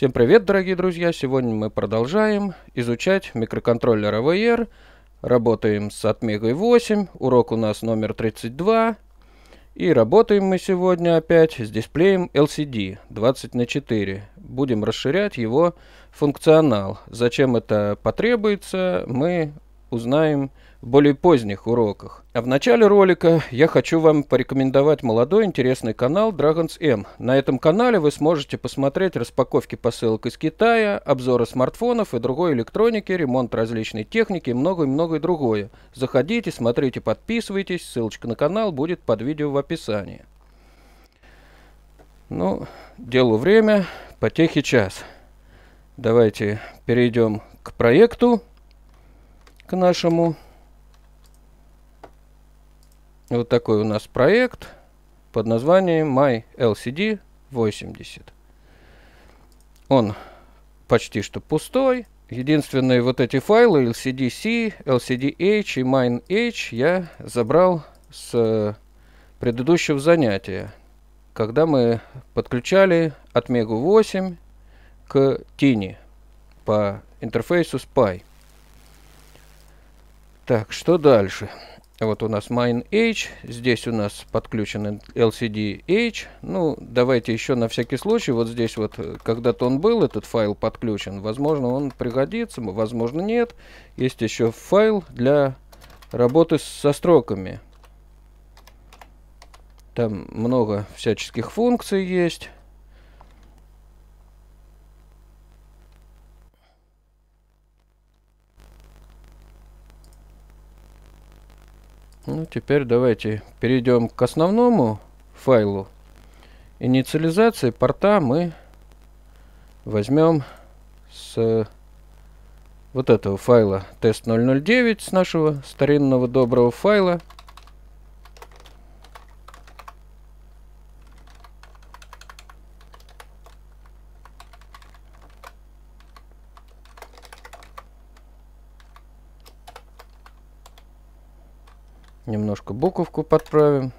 Всем привет, дорогие друзья! Сегодня мы продолжаем изучать микроконтроллер AVR. Работаем с отмегой 8, урок у нас номер 32. И работаем мы сегодня опять с дисплеем LCD 20 на 4 Будем расширять его функционал. Зачем это потребуется, мы узнаем в более поздних уроках. А в начале ролика я хочу вам порекомендовать молодой интересный канал Dragons M. На этом канале вы сможете посмотреть распаковки посылок из Китая, обзоры смартфонов и другой электроники, ремонт различной техники и многое-многое другое. Заходите, смотрите, подписывайтесь, ссылочка на канал будет под видео в описании. Ну, делу время, потехи час. Давайте перейдем к проекту, к нашему. Вот такой у нас проект под названием mylcd 80. Он почти что пустой. Единственные вот эти файлы lcdc, lcdh и mineh я забрал с э, предыдущего занятия, когда мы подключали от Мегу 8 к Тини по интерфейсу SPI. Так, что дальше? Дальше. Вот у нас MineH, здесь у нас подключен LCDH. Ну, давайте еще на всякий случай, вот здесь вот э, когда-то он был, этот файл подключен. Возможно, он пригодится, возможно, нет. Есть еще файл для работы со строками. Там много всяческих функций есть. Ну, теперь давайте перейдем к основному файлу. Инициализации порта мы возьмем с вот этого файла тест 009 с нашего старинного доброго файла Немножко буковку подправим.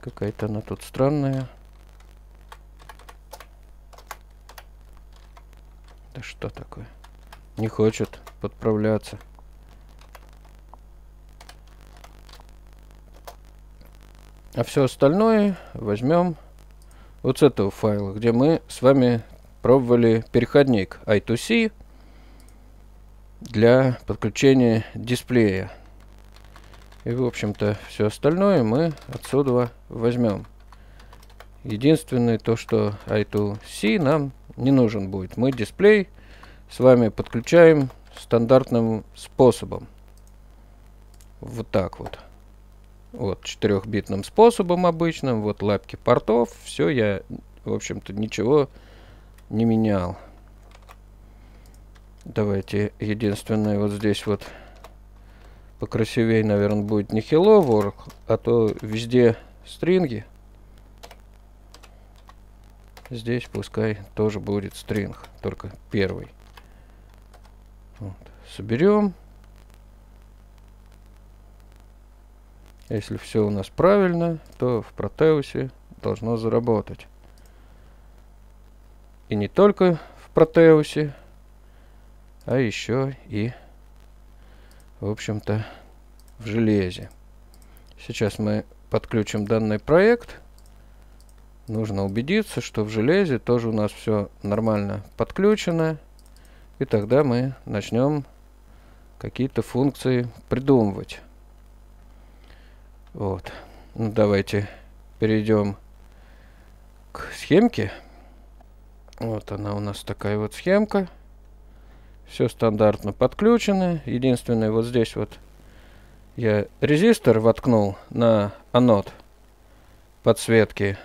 Какая-то она тут странная. Да что такое? Не хочет подправляться. А все остальное возьмем вот с этого файла, где мы с вами пробовали переходник I2C для подключения дисплея и, в общем-то, все остальное мы отсюда возьмем. Единственное то, что I2C нам не нужен будет. Мы дисплей с вами подключаем стандартным способом. Вот так вот. Вот, четырехбитным способом обычным. Вот лапки портов. Все, я, в общем-то, ничего не менял. Давайте единственное вот здесь вот покрасивее, наверное, будет не Hello World, а то везде стринги. Здесь пускай тоже будет стринг, только первый. Вот. Соберем. Если все у нас правильно, то в Протеусе должно заработать. И не только в Протеусе, а еще и в общем-то, в железе. Сейчас мы подключим данный проект. Нужно убедиться, что в железе тоже у нас все нормально подключено. И тогда мы начнем какие-то функции придумывать. Вот. Ну, давайте перейдем к схемке. Вот она у нас такая вот схемка. Все стандартно подключено. Единственное, вот здесь вот я резистор воткнул на анод подсветки.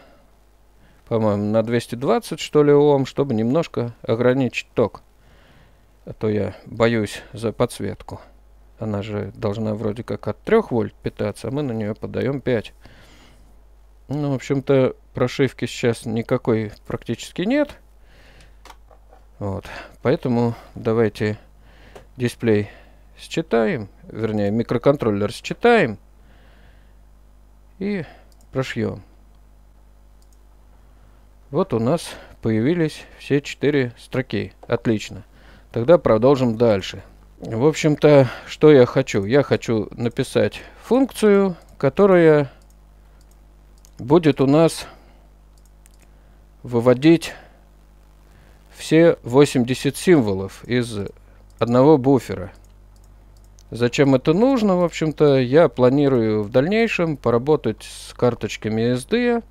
По-моему, на 220, что ли, Ом, чтобы немножко ограничить ток. А то я боюсь за подсветку. Она же должна вроде как от 3 вольт питаться, а мы на нее подаем 5. Ну, в общем-то, прошивки сейчас никакой практически нет. Вот. Поэтому давайте дисплей считаем, вернее микроконтроллер считаем и прошьем. Вот у нас появились все четыре строки. Отлично. Тогда продолжим дальше. В общем-то, что я хочу? Я хочу написать функцию, которая будет у нас выводить все 80 символов из одного буфера. Зачем это нужно, в общем-то, я планирую в дальнейшем поработать с карточками SD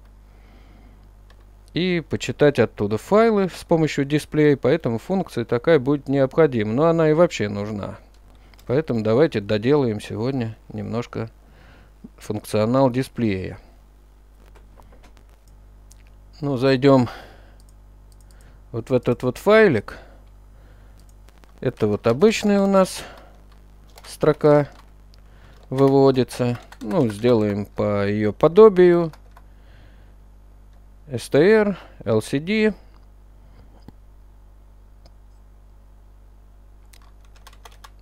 и почитать оттуда файлы с помощью дисплея, поэтому функция такая будет необходима, но она и вообще нужна. Поэтому давайте доделаем сегодня немножко функционал дисплея. Ну, зайдем вот в этот вот файлик. Это вот обычная у нас строка выводится. Ну, сделаем по ее подобию. STR, LCD.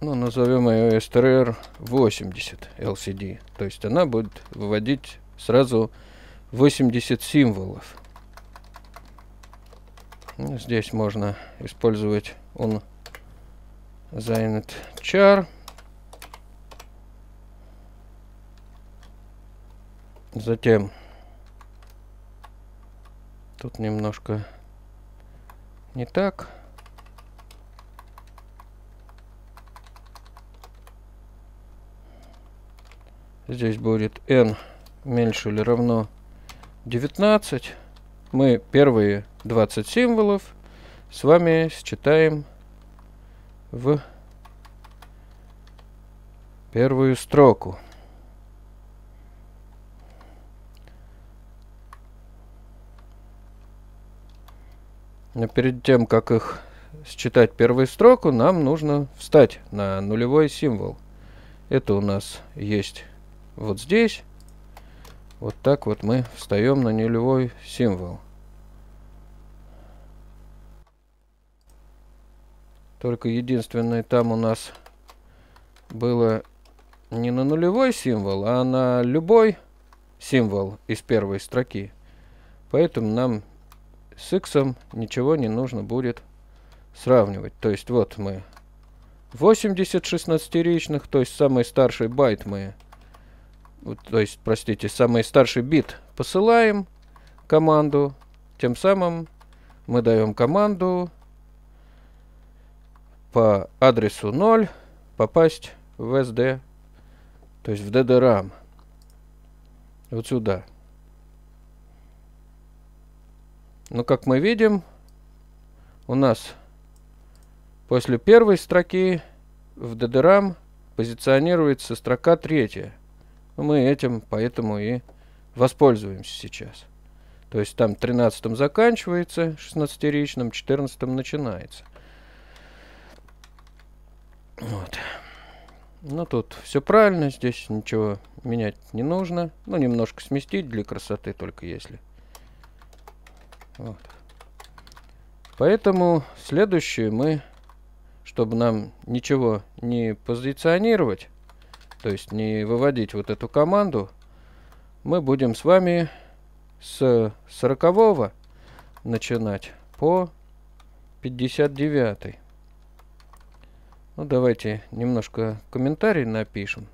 Ну, назовем ее STR 80 LCD. То есть она будет выводить сразу 80 символов. Здесь можно использовать он Zainet char. Затем тут немножко не так. Здесь будет n меньше или равно 19. Мы первые 20 символов. С вами считаем в первую строку. Но перед тем, как их считать первую строку, нам нужно встать на нулевой символ. Это у нас есть вот здесь. Вот так вот мы встаем на нулевой символ. Только единственное, там у нас было не на нулевой символ, а на любой символ из первой строки. Поэтому нам с x ничего не нужно будет сравнивать. То есть вот мы 80 шестнадцатеричных, то есть самый старший байт мы, то есть, простите, самый старший бит посылаем команду, тем самым мы даем команду по адресу 0 попасть в SD, то есть в DDRAM. Вот сюда. Но ну, как мы видим, у нас после первой строки в DDRAM позиционируется строка третья. Мы этим поэтому и воспользуемся сейчас. То есть там 13 заканчивается 16-ричным, 14 начинается. Вот. Ну тут все правильно, здесь ничего менять не нужно. Ну немножко сместить для красоты только если. Вот. Поэтому следующее мы, чтобы нам ничего не позиционировать, то есть не выводить вот эту команду, мы будем с вами с 40 начинать по 59. -й. Ну, давайте немножко комментарий напишем.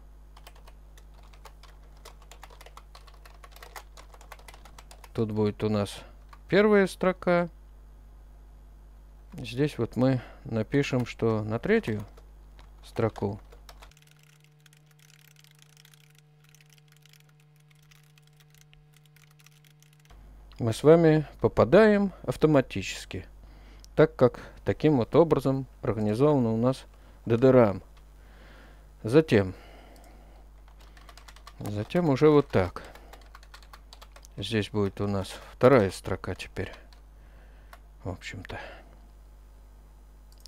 Тут будет у нас первая строка. Здесь вот мы напишем, что на третью строку мы с вами попадаем автоматически, так как таким вот образом организована у нас додорам. Затем. Затем уже вот так. Здесь будет у нас вторая строка теперь. В общем-то.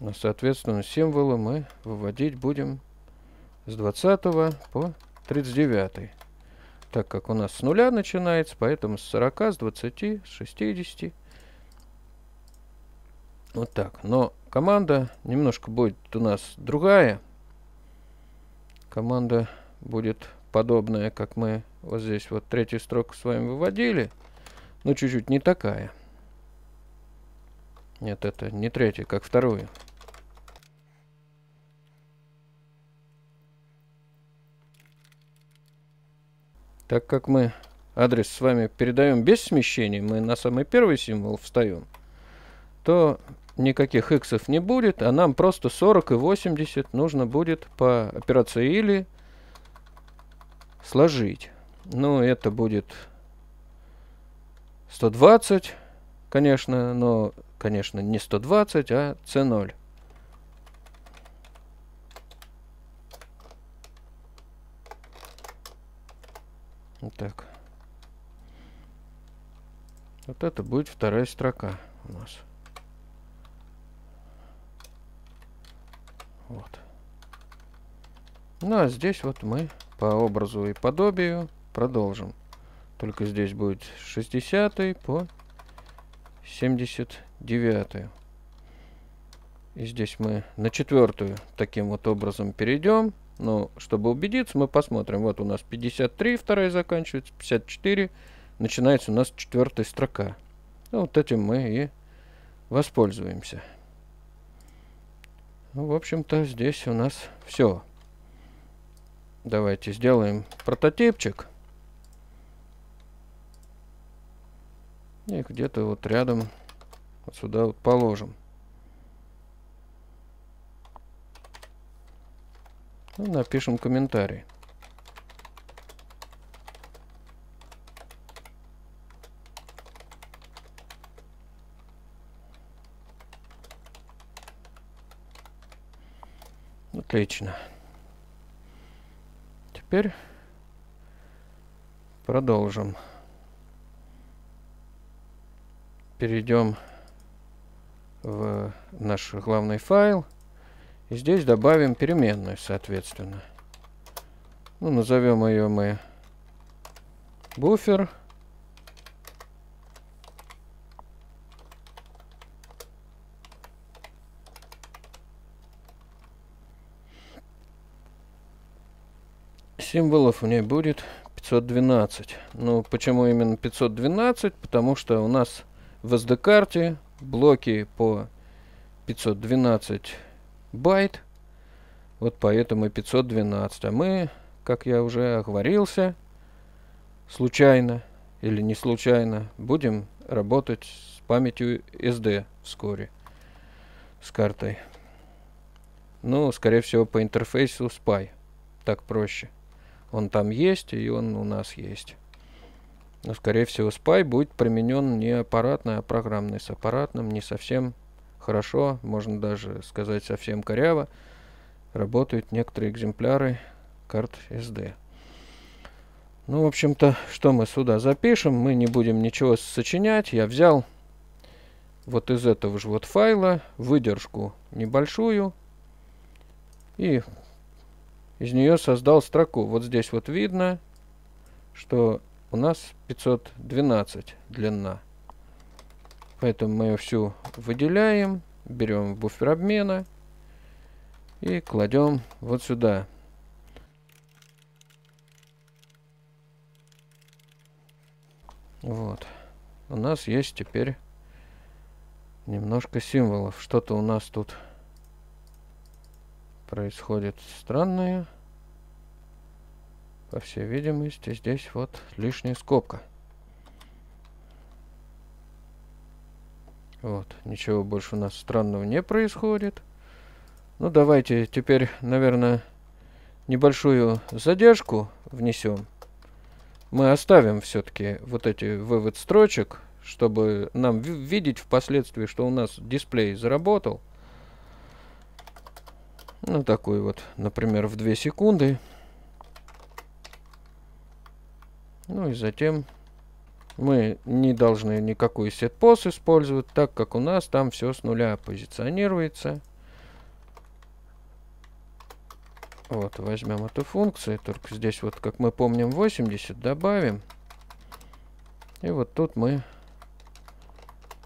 Но, ну, соответственно, символы мы выводить будем с 20 по 39. Так как у нас с нуля начинается, поэтому с 40, с 20, с 60 вот так. Но команда немножко будет у нас другая. Команда будет подобная, как мы вот здесь вот третью строку с вами выводили. Но чуть-чуть не такая. Нет, это не третья, как вторую. Так как мы адрес с вами передаем без смещения, мы на самый первый символ встаем, то никаких иксов не будет, а нам просто 40 и 80 нужно будет по операции или сложить. Ну, это будет 120, конечно, но, конечно, не 120, а C0. Вот так. Вот это будет вторая строка у нас. Вот. Ну а здесь вот мы по образу и подобию продолжим. Только здесь будет 60 по 79. И здесь мы на четвертую таким вот образом перейдем. Но чтобы убедиться, мы посмотрим. Вот у нас 53, вторая заканчивается, 54. Начинается у нас четвертая строка. Ну, вот этим мы и воспользуемся. Ну, в общем-то, здесь у нас все. Давайте сделаем прототипчик. И где-то вот рядом вот сюда вот положим. Ну, напишем комментарий. Отлично. Теперь продолжим. Перейдем в наш главный файл. И здесь добавим переменную, соответственно. Ну, назовем ее мы буфер. Буфер. символов у нее будет 512. Ну, почему именно 512? Потому что у нас в SD-карте блоки по 512 байт. Вот поэтому и 512. А мы, как я уже оговорился, случайно или не случайно, будем работать с памятью SD вскоре, с картой. Ну, скорее всего, по интерфейсу SPI. Так проще. Он там есть, и он у нас есть. Но, скорее всего, спай будет применен не аппаратно, а программный. С аппаратным не совсем хорошо, можно даже сказать совсем коряво. Работают некоторые экземпляры карт SD. Ну, в общем-то, что мы сюда запишем? Мы не будем ничего сочинять. Я взял вот из этого же вот файла выдержку небольшую и из нее создал строку. Вот здесь вот видно, что у нас 512 длина. Поэтому мы ее всю выделяем, берем буфер обмена и кладем вот сюда. Вот. У нас есть теперь немножко символов. Что-то у нас тут происходит странное. По всей видимости, здесь вот лишняя скобка. Вот, ничего больше у нас странного не происходит. Ну, давайте теперь, наверное, небольшую задержку внесем. Мы оставим все-таки вот эти вывод строчек, чтобы нам видеть впоследствии, что у нас дисплей заработал. Ну, такой вот, например, в 2 секунды. Ну и затем мы не должны никакой сетпос использовать, так как у нас там все с нуля позиционируется. Вот, возьмем эту функцию, только здесь вот, как мы помним, 80 добавим. И вот тут мы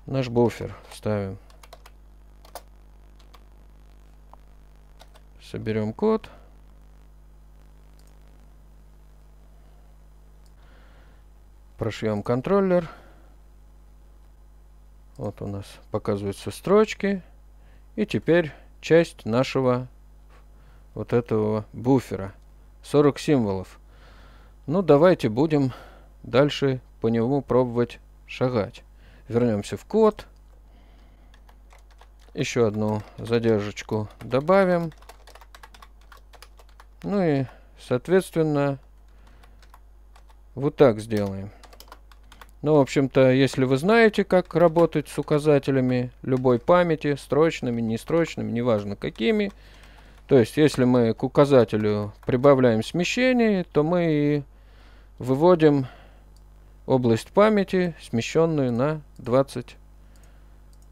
наш буфер вставим. соберем код. Прошьем контроллер. Вот у нас показываются строчки. И теперь часть нашего вот этого буфера. 40 символов. Ну, давайте будем дальше по нему пробовать шагать. Вернемся в код. Еще одну задержечку добавим. Ну и, соответственно, вот так сделаем. Ну, в общем-то, если вы знаете, как работать с указателями любой памяти, строчными, нестрочными, неважно какими, то есть, если мы к указателю прибавляем смещение, то мы выводим область памяти, смещенную на 20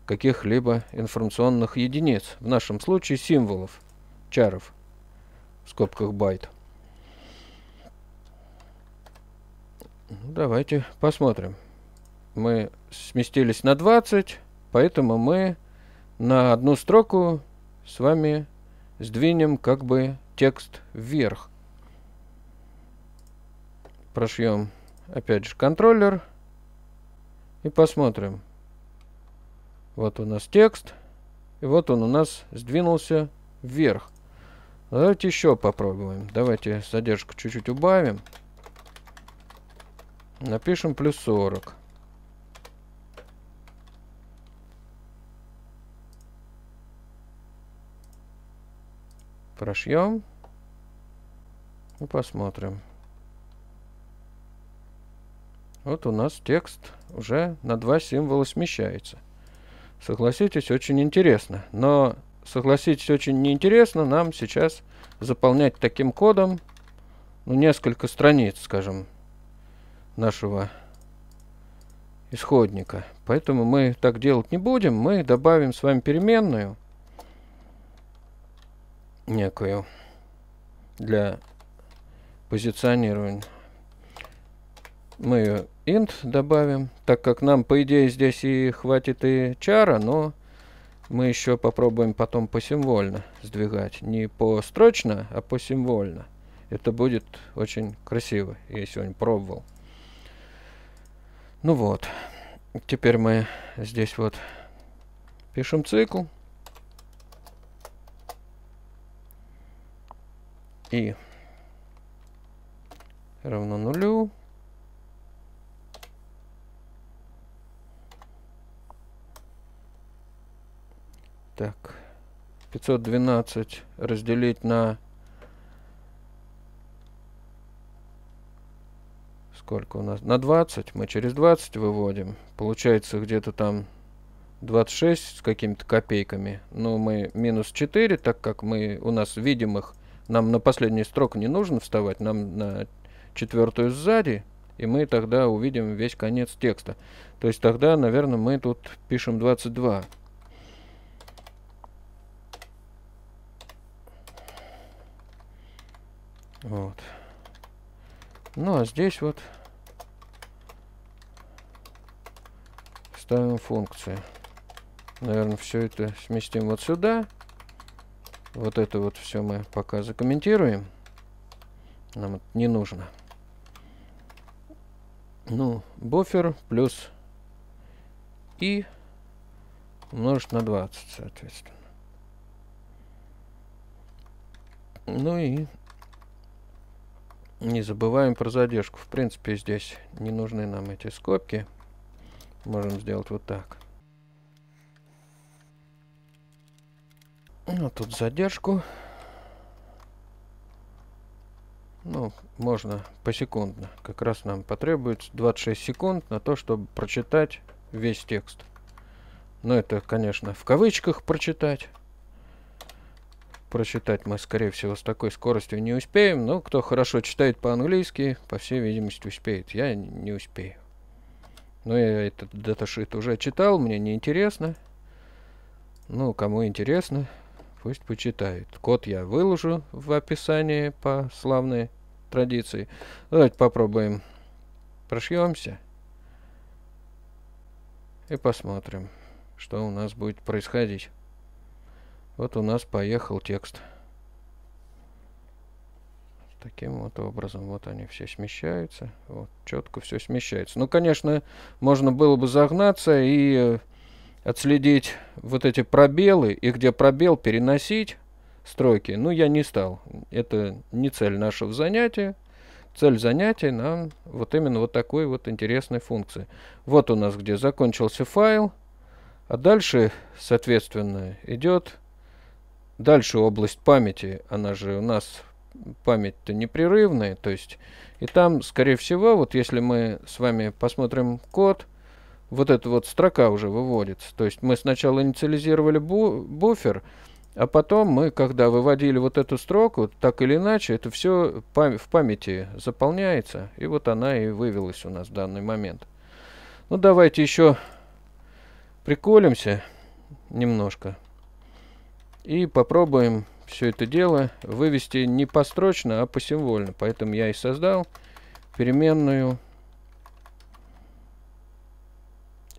каких-либо информационных единиц. В нашем случае символов, чаров в скобках байт. Ну, давайте посмотрим. Мы сместились на 20, поэтому мы на одну строку с вами сдвинем как бы текст вверх. Прошьем опять же контроллер и посмотрим. Вот у нас текст, и вот он у нас сдвинулся вверх. Давайте еще попробуем. Давайте задержку чуть-чуть убавим. Напишем плюс 40. Прошьем. И посмотрим. Вот у нас текст уже на два символа смещается. Согласитесь, очень интересно. Но согласитесь, очень неинтересно нам сейчас заполнять таким кодом ну, несколько страниц, скажем, нашего исходника. Поэтому мы так делать не будем. Мы добавим с вами переменную некую для позиционирования. Мы ее int добавим, так как нам, по идее, здесь и хватит и чара, но мы еще попробуем потом посимвольно сдвигать. Не построчно, а по посимвольно. Это будет очень красиво. Я сегодня пробовал. Ну вот. Теперь мы здесь вот пишем цикл. И равно нулю. Так, 512 разделить на... Сколько у нас? На 20. Мы через 20 выводим. Получается где-то там 26 с какими-то копейками. Но ну, мы минус 4, так как мы у нас видимых... Нам на последний строк не нужно вставать. Нам на четвертую сзади и мы тогда увидим весь конец текста. То есть тогда, наверное, мы тут пишем 22. Вот. Ну а здесь вот ставим функции. Наверное, все это сместим вот сюда. Вот это вот все мы пока закомментируем. Нам это не нужно. Ну, буфер плюс и умножить на 20, соответственно. Ну и не забываем про задержку. В принципе, здесь не нужны нам эти скобки. Можем сделать вот так. Ну, тут задержку. Ну, можно посекундно. Как раз нам потребуется 26 секунд на то, чтобы прочитать весь текст. Но это, конечно, в кавычках прочитать прочитать мы, скорее всего, с такой скоростью не успеем, но кто хорошо читает по-английски, по всей видимости, успеет. Я не успею. Но я этот даташит уже читал, мне не интересно. Ну, кому интересно, пусть почитает. Код я выложу в описании по славной традиции. Давайте попробуем. Прошьемся. И посмотрим, что у нас будет происходить. Вот у нас поехал текст. Таким вот образом. Вот они все смещаются. Вот четко все смещается. Ну, конечно, можно было бы загнаться и э, отследить вот эти пробелы. И где пробел переносить строки. Ну, я не стал. Это не цель нашего занятия. Цель занятия нам вот именно вот такой вот интересной функции. Вот у нас где закончился файл. А дальше, соответственно, идет Дальше область памяти, она же у нас память-то непрерывная, то есть и там, скорее всего, вот если мы с вами посмотрим код, вот эта вот строка уже выводится. То есть мы сначала инициализировали бу буфер, а потом мы, когда выводили вот эту строку, так или иначе, это все пам в памяти заполняется. И вот она и вывелась у нас в данный момент. Ну, давайте еще приколимся немножко. И попробуем все это дело вывести не построчно, а посимвольно. Поэтому я и создал переменную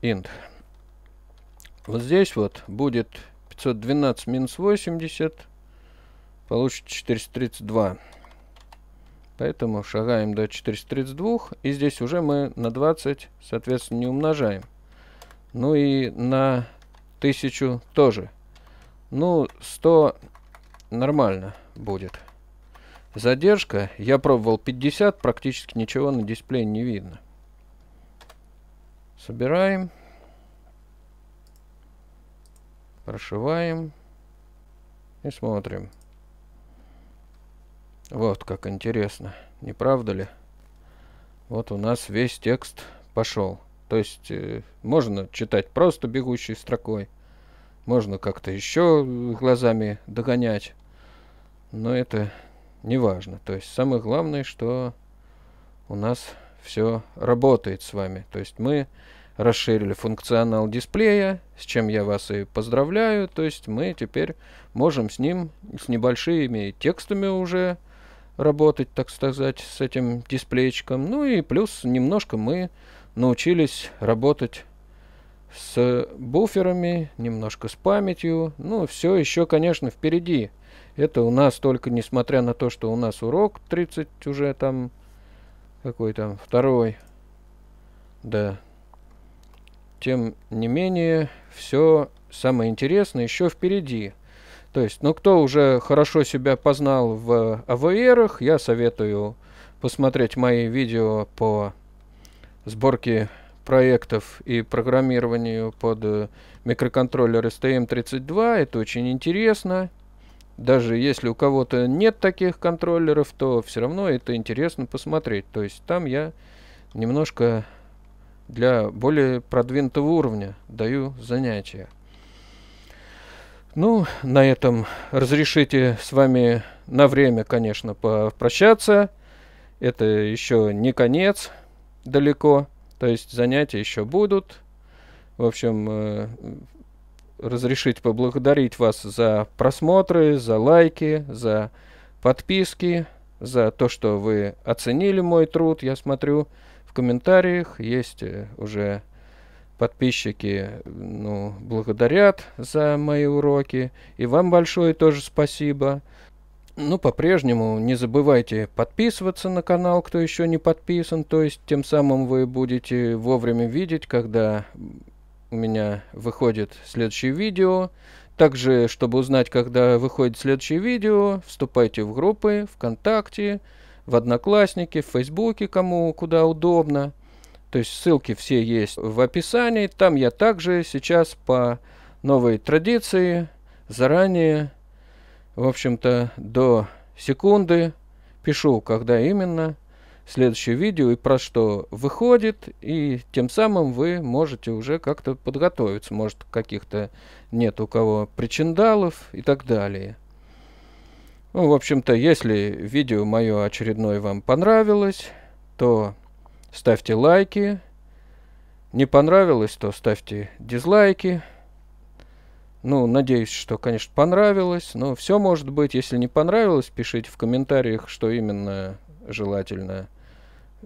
int. Вот здесь вот будет 512 минус 80, получится 432. Поэтому шагаем до 432, и здесь уже мы на 20, соответственно, не умножаем. Ну и на 1000 тоже ну, 100 нормально будет. Задержка. Я пробовал 50, практически ничего на дисплее не видно. Собираем. Прошиваем. И смотрим. Вот как интересно. Не правда ли? Вот у нас весь текст пошел. То есть э, можно читать просто бегущей строкой. Можно как-то еще э, глазами догонять. Но это не важно. То есть самое главное, что у нас все работает с вами. То есть мы расширили функционал дисплея, с чем я вас и поздравляю. То есть мы теперь можем с ним, с небольшими текстами уже работать, так сказать, с этим дисплейчиком. Ну и плюс немножко мы научились работать с буферами, немножко с памятью. Ну, все еще, конечно, впереди. Это у нас только, несмотря на то, что у нас урок 30 уже там, какой там, второй. Да. Тем не менее, все самое интересное еще впереди. То есть, ну, кто уже хорошо себя познал в АВРах, я советую посмотреть мои видео по сборке проектов и программированию под э, микроконтроллер STM32. Это очень интересно. Даже если у кого-то нет таких контроллеров, то все равно это интересно посмотреть. То есть там я немножко для более продвинутого уровня даю занятия. Ну, на этом разрешите с вами на время, конечно, попрощаться. Это еще не конец далеко. То есть занятия еще будут. В общем, э, разрешить поблагодарить вас за просмотры, за лайки, за подписки, за то, что вы оценили мой труд. Я смотрю в комментариях, есть э, уже подписчики ну, благодарят за мои уроки. И вам большое тоже спасибо. Ну, по-прежнему не забывайте подписываться на канал, кто еще не подписан, то есть тем самым вы будете вовремя видеть, когда у меня выходит следующее видео. Также, чтобы узнать, когда выходит следующее видео, вступайте в группы ВКонтакте, в Одноклассники, в Фейсбуке, кому куда удобно. То есть ссылки все есть в описании. Там я также сейчас по новой традиции заранее в общем-то, до секунды пишу, когда именно следующее видео и про что выходит, и тем самым вы можете уже как-то подготовиться, может каких-то нет у кого причиндалов и так далее. Ну, в общем-то, если видео мое очередное вам понравилось, то ставьте лайки. Не понравилось, то ставьте дизлайки. Ну, надеюсь, что, конечно, понравилось. Но все может быть. Если не понравилось, пишите в комментариях, что именно желательно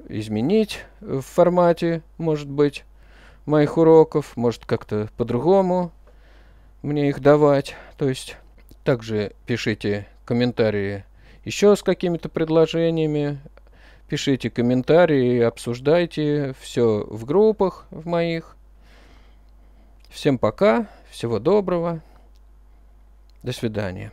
изменить в формате, может быть, моих уроков. Может, как-то по-другому мне их давать. То есть, также пишите комментарии еще с какими-то предложениями. Пишите комментарии, обсуждайте все в группах в моих. Всем пока. Всего доброго. До свидания.